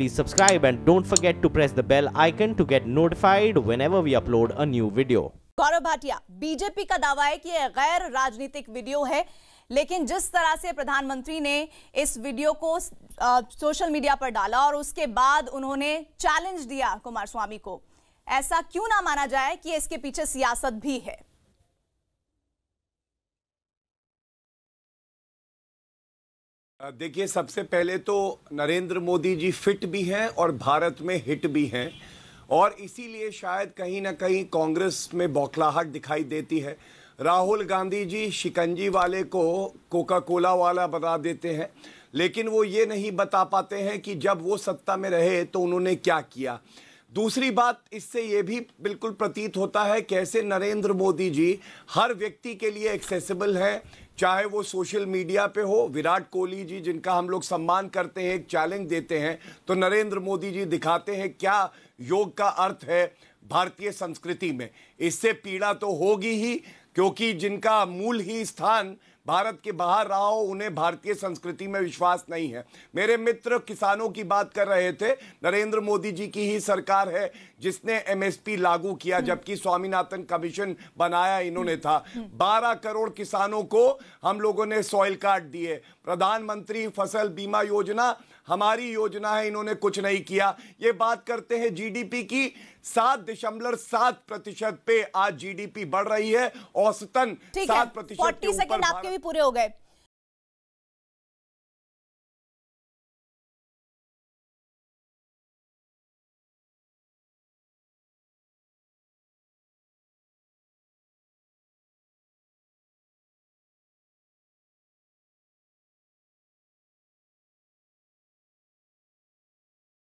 please subscribe and don't forget to press the bell icon to get notified whenever we upload a new video. Gaurav Bhatia BJP का दावा है कि यह गैर राजनीतिक वीडियो है लेकिन जिस तरह से प्रधानमंत्री ने इस वीडियो को आ, सोशल मीडिया पर डाला और उसके बाद उन्होंने चैलेंज दिया कुमार स्वामी को ऐसा क्यों ना माना जाए कि इसके पीछे सियासत भी है देखिए सबसे पहले तो नरेंद्र मोदी जी फिट भी हैं और भारत में हिट भी हैं और इसीलिए शायद कहीं ना कहीं कांग्रेस में बौखलाहट दिखाई देती है राहुल गांधी जी शिकंजी वाले को कोका कोला वाला बता देते हैं लेकिन वो ये नहीं बता पाते हैं कि जब वो सत्ता में रहे तो उन्होंने क्या किया दूसरी बात इससे ये भी बिल्कुल प्रतीत होता है कैसे नरेंद्र मोदी जी हर व्यक्ति के लिए एक्सेसिबल हैं चाहे वो सोशल मीडिया पे हो विराट कोहली जी जिनका हम लोग सम्मान करते हैं एक चैलेंज देते हैं तो नरेंद्र मोदी जी दिखाते हैं क्या योग का अर्थ है भारतीय संस्कृति में इससे पीड़ा तो होगी ही क्योंकि जिनका मूल ही स्थान भारत के बाहर रहा हो उन्हें भारतीय संस्कृति में विश्वास नहीं है मेरे मित्र किसानों की बात कर रहे थे नरेंद्र मोदी जी की ही सरकार है जिसने एमएसपी लागू किया हम्म। जबकि स्वामीनाथन कमीशन बनाया इन्होंने हम्म। था 12 हम्म। करोड़ किसानों को हम लोगों ने सॉइल कार्ड दिए प्रधानमंत्री फसल बीमा योजना हमारी योजना है इन्होंने कुछ नहीं किया ये बात करते हैं जीडीपी की सात दशमलव सात प्रतिशत पे आज जीडीपी बढ़ रही है औसतन सात प्रतिशत में भी पूरे हो गए